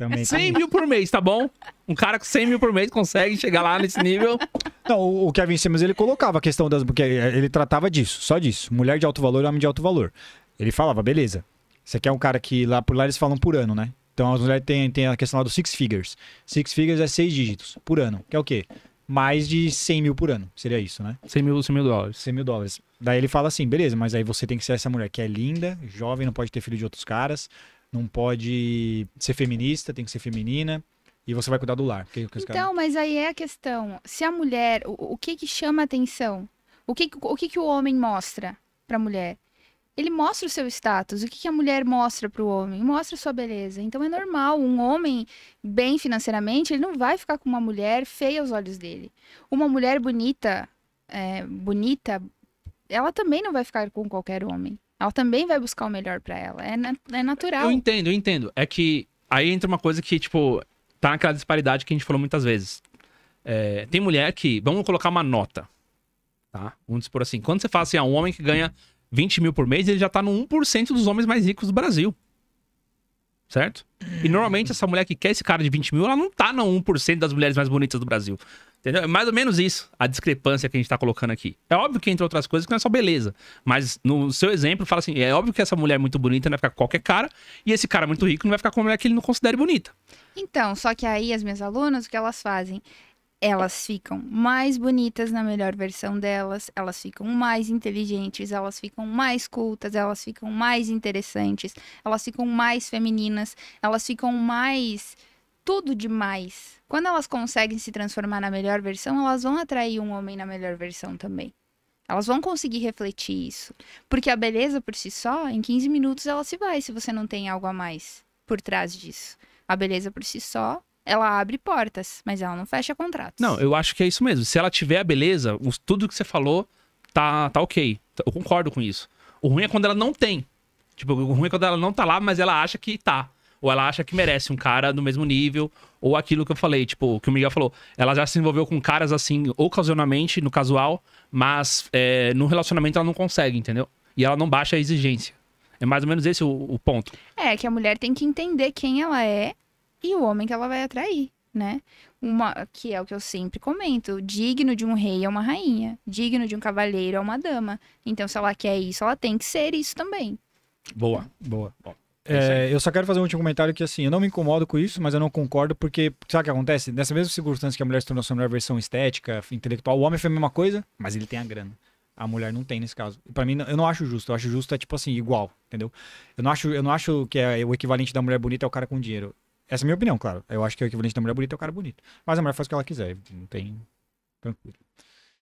Também, 100 mil por mês, tá bom? Um cara com 100 mil por mês consegue chegar lá nesse nível. Não, o Kevin Simmons, ele colocava a questão das... Porque ele tratava disso, só disso. Mulher de alto valor, homem de alto valor. Ele falava, beleza, você quer um cara que lá por lá eles falam por ano, né? Então as mulheres têm, têm a questão lá do six figures. Six figures é seis dígitos por ano, que é o quê? mais de 100 mil por ano. Seria isso, né? 100 mil, 100 mil dólares. 100 mil dólares. Daí ele fala assim, beleza, mas aí você tem que ser essa mulher que é linda, jovem, não pode ter filho de outros caras, não pode ser feminista, tem que ser feminina. E você vai cuidar do lar. Que, que então, cara... mas aí é a questão. Se a mulher. O, o que que chama atenção? O que, o que que o homem mostra pra mulher? ele mostra o seu status. O que, a mulher mostra para o homem? Mostra sua beleza. Então é normal. Um homem bem financeiramente, ele não vai ficar com uma mulher feia aos olhos dele. Uma mulher bonita, é, bonita, ela também não vai ficar com qualquer homem. Ela também vai buscar o melhor para ela. É, é natural. Eu entendo, eu entendo. É que aí entra uma coisa que, tipo, tá naquela disparidade que a gente falou muitas vezes. É, tem mulher que. Vamos colocar uma nota. Tá? Vamos supor assim. Quando você fala assim, ah, um homem que ganha 20 mil por mês, ele já tá no 1% dos homens mais ricos do Brasil certo? E normalmente essa mulher que quer esse cara de 20 mil, ela não tá na 1% das mulheres mais bonitas do Brasil. Entendeu? É mais ou menos isso, a discrepância que a gente tá colocando aqui. É óbvio que, entre outras coisas, que não é só beleza. Mas no seu exemplo, fala assim: é óbvio que essa mulher é muito bonita não vai ficar com qualquer cara, e esse cara muito rico não vai ficar com uma mulher que ele não considere bonita. Então, só que aí as minhas alunas, o que elas fazem? elas ficam mais bonitas na melhor versão delas, elas ficam mais inteligentes, elas ficam mais cultas, elas ficam mais interessantes, elas ficam mais femininas, elas ficam mais tudo demais. Quando elas conseguem se transformar na melhor versão, elas vão atrair um homem na melhor versão também. Elas vão conseguir refletir isso. Porque a beleza por si só, em 15 minutos ela se vai se você não tem algo a mais por trás disso. A beleza por si só, ela abre portas, mas ela não fecha contratos. Não, eu acho que é isso mesmo. Se ela tiver a beleza, tudo que você falou tá, tá ok. Eu concordo com isso. O ruim é quando ela não tem. Tipo, o ruim é quando ela não tá lá, mas ela acha que tá. Ou ela acha que merece um cara do mesmo nível, ou aquilo que eu falei, tipo, que o Miguel falou. Ela já se envolveu com caras assim, ocasionalmente, no casual, mas é, no relacionamento ela não consegue, entendeu? E ela não baixa a exigência. É mais ou menos esse o, o ponto. É, que a mulher tem que entender quem ela é e o homem que ela vai atrair, né? Uma, que é o que eu sempre comento, digno de um rei é uma rainha, digno de um cavalheiro é uma dama. Então, se ela quer isso, ela tem que ser isso também. Boa, boa. é, é eu só quero fazer um último comentário que assim, eu não me incomodo com isso, mas eu não concordo, porque sabe o que acontece? Nessa mesma circunstância que a mulher se tornou sua melhor versão estética, intelectual, o homem foi a mesma coisa, mas ele tem a grana. A mulher não tem nesse caso. Para mim, eu não acho justo. Eu acho justo é tipo assim, igual, entendeu? Eu não acho, eu não acho que é o equivalente da mulher bonita é o cara com dinheiro. Essa é a minha opinião, claro. Eu acho que o equivalente da mulher bonita é o cara bonito. Mas a mulher faz o que ela quiser, não tem. Tranquilo.